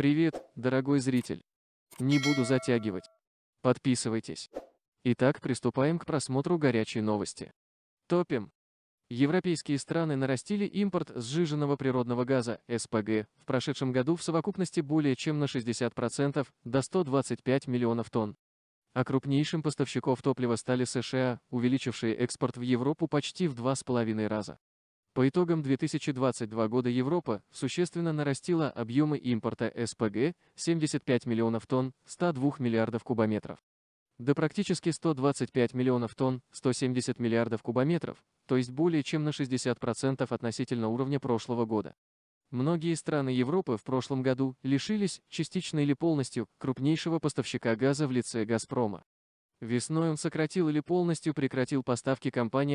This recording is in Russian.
Привет, дорогой зритель. Не буду затягивать. Подписывайтесь. Итак, приступаем к просмотру горячей новости. Топим. Европейские страны нарастили импорт сжиженного природного газа, СПГ, в прошедшем году в совокупности более чем на 60%, до 125 миллионов тонн. А крупнейшим поставщиков топлива стали США, увеличившие экспорт в Европу почти в 2,5 раза. По итогам 2022 года Европа существенно нарастила объемы импорта СПГ 75 миллионов тонн 102 миллиардов кубометров до практически 125 миллионов тонн 170 миллиардов кубометров, то есть более чем на 60% относительно уровня прошлого года. Многие страны Европы в прошлом году лишились, частично или полностью, крупнейшего поставщика газа в лице «Газпрома». Весной он сократил или полностью прекратил поставки компании